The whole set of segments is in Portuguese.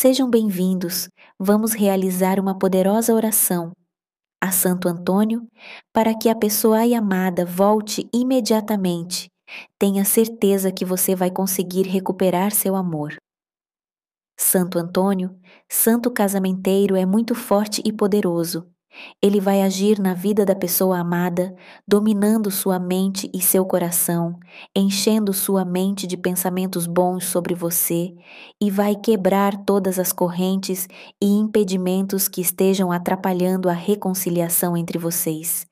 Sejam bem-vindos, vamos realizar uma poderosa oração a Santo Antônio para que a pessoa aí amada volte imediatamente. Tenha certeza que você vai conseguir recuperar seu amor. Santo Antônio, santo casamenteiro, é muito forte e poderoso. Ele vai agir na vida da pessoa amada, dominando sua mente e seu coração, enchendo sua mente de pensamentos bons sobre você e vai quebrar todas as correntes e impedimentos que estejam atrapalhando a reconciliação entre vocês.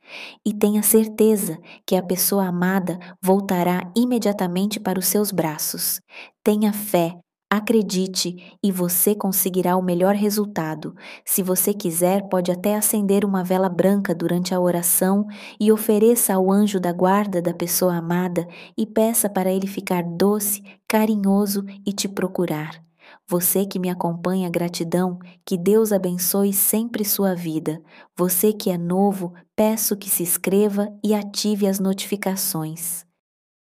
E tenha certeza que a pessoa amada voltará imediatamente para os seus braços. Tenha fé Acredite e você conseguirá o melhor resultado. Se você quiser, pode até acender uma vela branca durante a oração e ofereça ao anjo da guarda da pessoa amada e peça para ele ficar doce, carinhoso e te procurar. Você que me acompanha, gratidão, que Deus abençoe sempre sua vida. Você que é novo, peço que se inscreva e ative as notificações.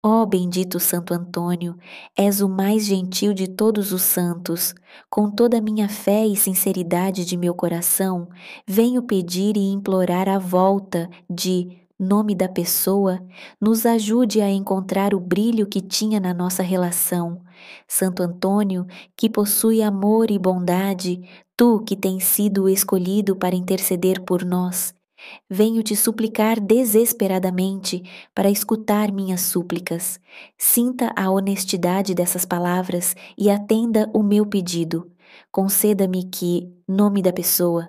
Ó oh, bendito Santo Antônio, és o mais gentil de todos os santos. Com toda a minha fé e sinceridade de meu coração, venho pedir e implorar a volta de nome da pessoa, nos ajude a encontrar o brilho que tinha na nossa relação. Santo Antônio, que possui amor e bondade, tu que tens sido escolhido para interceder por nós, Venho te suplicar desesperadamente para escutar minhas súplicas. Sinta a honestidade dessas palavras e atenda o meu pedido. Conceda-me que, nome da pessoa,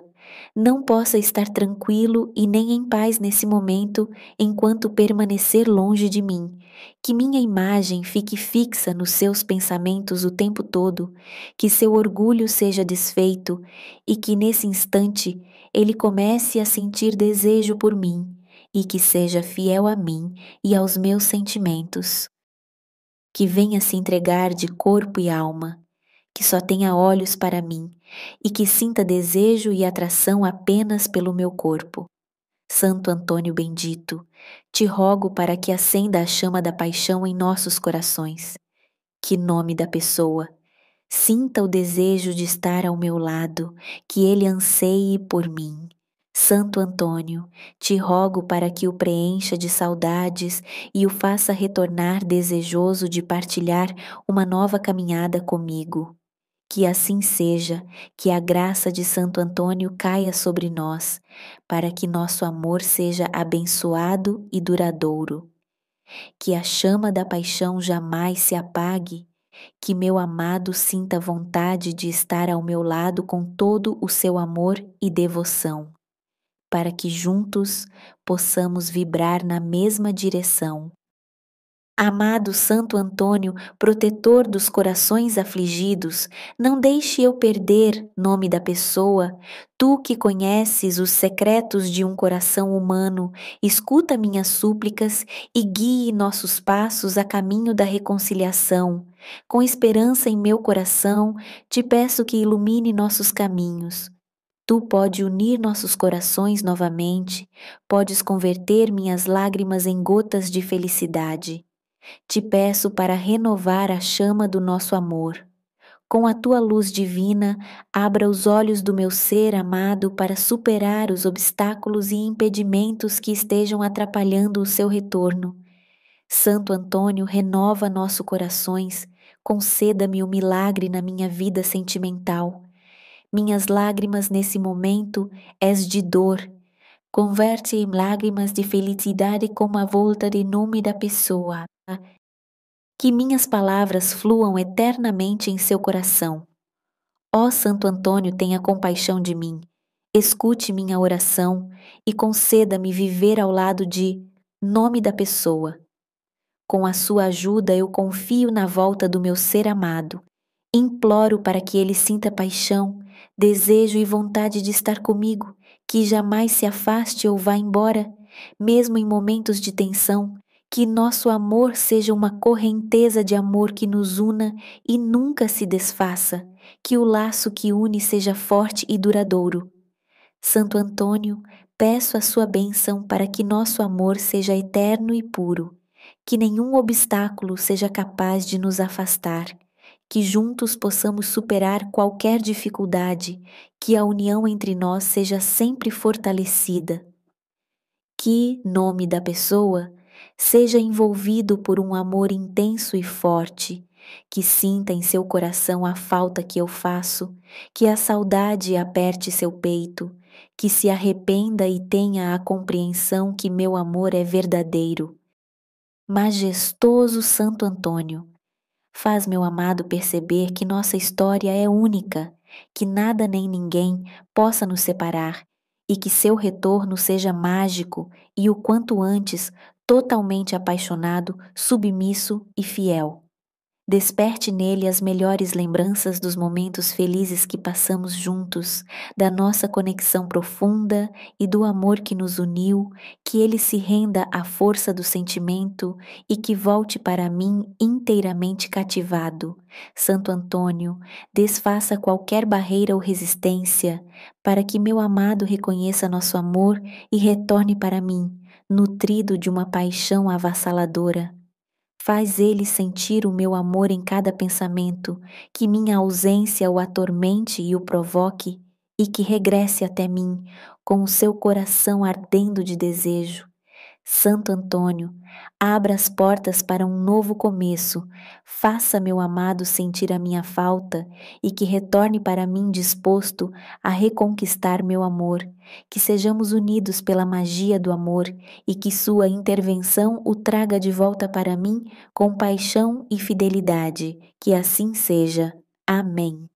não possa estar tranquilo e nem em paz nesse momento enquanto permanecer longe de mim, que minha imagem fique fixa nos seus pensamentos o tempo todo, que seu orgulho seja desfeito e que nesse instante ele comece a sentir desejo por mim e que seja fiel a mim e aos meus sentimentos. Que venha se entregar de corpo e alma que só tenha olhos para mim e que sinta desejo e atração apenas pelo meu corpo. Santo Antônio bendito, te rogo para que acenda a chama da paixão em nossos corações. Que nome da pessoa! Sinta o desejo de estar ao meu lado, que ele anseie por mim. Santo Antônio, te rogo para que o preencha de saudades e o faça retornar desejoso de partilhar uma nova caminhada comigo. Que assim seja, que a graça de Santo Antônio caia sobre nós, para que nosso amor seja abençoado e duradouro. Que a chama da paixão jamais se apague, que meu amado sinta vontade de estar ao meu lado com todo o seu amor e devoção, para que juntos possamos vibrar na mesma direção, Amado Santo Antônio, protetor dos corações afligidos, não deixe eu perder nome da pessoa. Tu que conheces os secretos de um coração humano, escuta minhas súplicas e guie nossos passos a caminho da reconciliação. Com esperança em meu coração, te peço que ilumine nossos caminhos. Tu pode unir nossos corações novamente, podes converter minhas lágrimas em gotas de felicidade. Te peço para renovar a chama do nosso amor. Com a tua luz divina, abra os olhos do meu ser amado para superar os obstáculos e impedimentos que estejam atrapalhando o seu retorno. Santo Antônio, renova nossos corações, conceda-me o um milagre na minha vida sentimental. Minhas lágrimas nesse momento és de dor. Converte em lágrimas de felicidade com a volta de nome da pessoa que minhas palavras fluam eternamente em seu coração. Ó Santo Antônio, tenha compaixão de mim, escute minha oração e conceda-me viver ao lado de nome da pessoa. Com a sua ajuda, eu confio na volta do meu ser amado. Imploro para que ele sinta paixão, desejo e vontade de estar comigo, que jamais se afaste ou vá embora, mesmo em momentos de tensão, que nosso amor seja uma correnteza de amor que nos una e nunca se desfaça, que o laço que une seja forte e duradouro. Santo Antônio, peço a sua bênção para que nosso amor seja eterno e puro, que nenhum obstáculo seja capaz de nos afastar, que juntos possamos superar qualquer dificuldade, que a união entre nós seja sempre fortalecida. Que nome da pessoa seja envolvido por um amor intenso e forte, que sinta em seu coração a falta que eu faço, que a saudade aperte seu peito, que se arrependa e tenha a compreensão que meu amor é verdadeiro. Majestoso Santo Antônio, faz meu amado perceber que nossa história é única, que nada nem ninguém possa nos separar e que seu retorno seja mágico e o quanto antes totalmente apaixonado, submisso e fiel. Desperte nele as melhores lembranças dos momentos felizes que passamos juntos, da nossa conexão profunda e do amor que nos uniu, que ele se renda à força do sentimento e que volte para mim inteiramente cativado. Santo Antônio, desfaça qualquer barreira ou resistência, para que meu amado reconheça nosso amor e retorne para mim, nutrido de uma paixão avassaladora. Faz ele sentir o meu amor em cada pensamento, que minha ausência o atormente e o provoque, e que regresse até mim, com o seu coração ardendo de desejo. Santo Antônio, abra as portas para um novo começo, faça meu amado sentir a minha falta e que retorne para mim disposto a reconquistar meu amor, que sejamos unidos pela magia do amor e que sua intervenção o traga de volta para mim com paixão e fidelidade, que assim seja. Amém.